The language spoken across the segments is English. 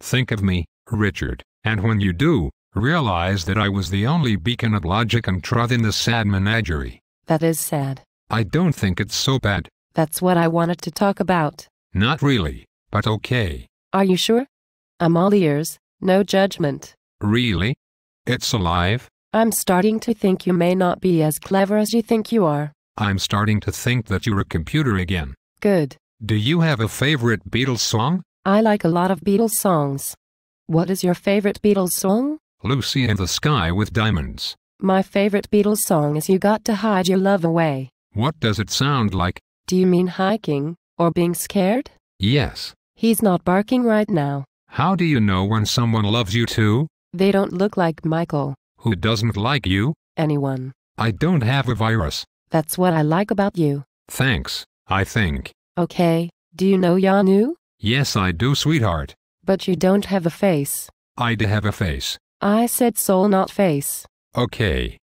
Think of me, Richard, and when you do, realize that I was the only beacon of logic and truth in the sad menagerie. That is sad. I don't think it's so bad. That's what I wanted to talk about. Not really, but okay. Are you sure? I'm all ears, no judgment. Really? It's alive? I'm starting to think you may not be as clever as you think you are. I'm starting to think that you're a computer again. Good. Do you have a favorite Beatles song? I like a lot of Beatles songs. What is your favorite Beatles song? Lucy in the Sky with Diamonds. My favorite Beatles song is You Got to Hide Your Love Away. What does it sound like? Do you mean hiking, or being scared? Yes. He's not barking right now. How do you know when someone loves you too? They don't look like Michael. Who doesn't like you? Anyone. I don't have a virus. That's what I like about you. Thanks, I think. Okay, do you know Yanu? Yes I do sweetheart. But you don't have a face. I do have a face. I said soul not face. Okay.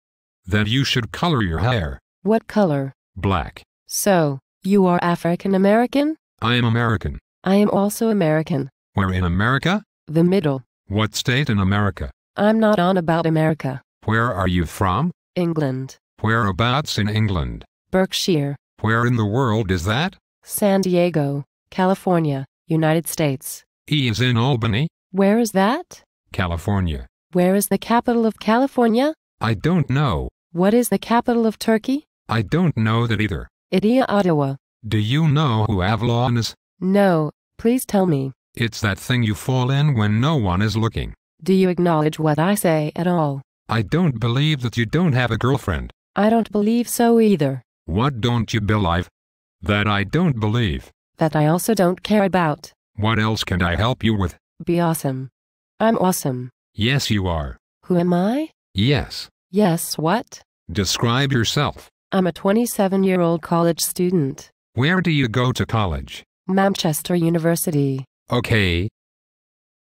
Then you should color your hair. What color? Black. So, you are African American? I am American. I am also American. Where in America? The middle. What state in America? I'm not on about America. Where are you from? England. Whereabouts in England? Berkshire. Where in the world is that? San Diego, California. United States. He is in Albany. Where is that? California. Where is the capital of California? I don't know. What is the capital of Turkey? I don't know that either. It is Ottawa. Do you know who Avalon is? No, please tell me. It's that thing you fall in when no one is looking. Do you acknowledge what I say at all? I don't believe that you don't have a girlfriend. I don't believe so either. What don't you believe? That I don't believe that I also don't care about. What else can I help you with? Be awesome. I'm awesome. Yes, you are. Who am I? Yes. Yes, what? Describe yourself. I'm a 27-year-old college student. Where do you go to college? Manchester University. Okay.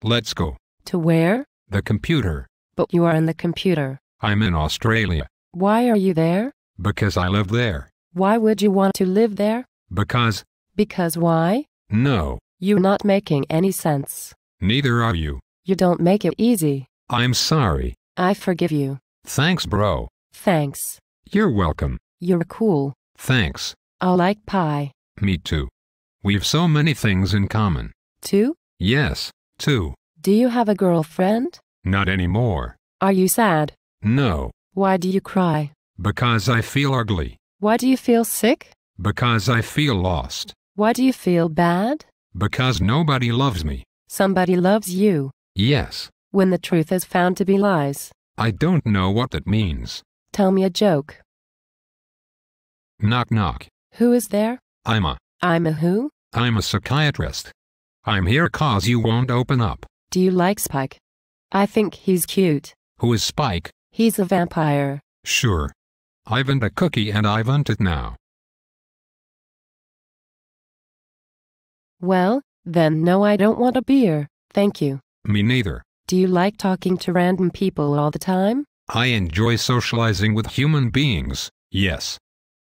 Let's go. To where? The computer. But you are in the computer. I'm in Australia. Why are you there? Because I live there. Why would you want to live there? Because because why? No. You're not making any sense. Neither are you. You don't make it easy. I'm sorry. I forgive you. Thanks, bro. Thanks. You're welcome. You're cool. Thanks. I like pie. Me too. We've so many things in common. Two? Yes, two. Do you have a girlfriend? Not anymore. Are you sad? No. Why do you cry? Because I feel ugly. Why do you feel sick? Because I feel lost. Why do you feel bad? Because nobody loves me. Somebody loves you. Yes. When the truth is found to be lies. I don't know what that means. Tell me a joke. Knock knock. Who is there? I'm a. I'm a who? I'm a psychiatrist. I'm here cause you won't open up. Do you like Spike? I think he's cute. Who is Spike? He's a vampire. Sure. I've a cookie and I've it now. Well, then no I don't want a beer, thank you. Me neither. Do you like talking to random people all the time? I enjoy socializing with human beings, yes.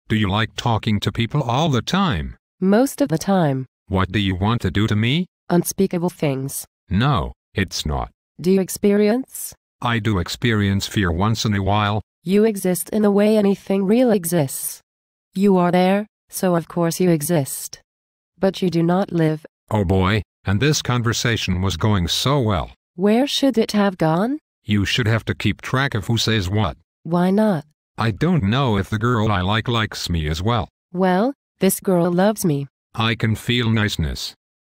Do you like talking to people all the time? Most of the time. What do you want to do to me? Unspeakable things. No, it's not. Do you experience? I do experience fear once in a while. You exist in the way anything real exists. You are there, so of course you exist. But you do not live. Oh boy, and this conversation was going so well. Where should it have gone? You should have to keep track of who says what. Why not? I don't know if the girl I like likes me as well. Well, this girl loves me. I can feel niceness.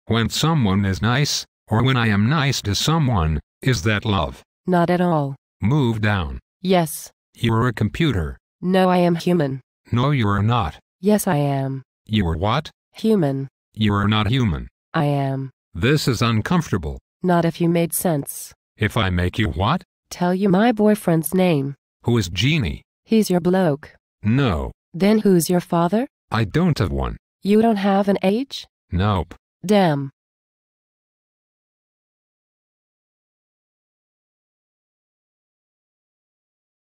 When someone is nice, or when I am nice to someone, is that love? Not at all. Move down. Yes. You're a computer. No, I am human. No, you are not. Yes, I am. You are what? Human. You are not human. I am. This is uncomfortable. Not if you made sense. If I make you what? Tell you my boyfriend's name. Who is Genie? He's your bloke. No. Then who's your father? I don't have one. You don't have an age? Nope. Damn.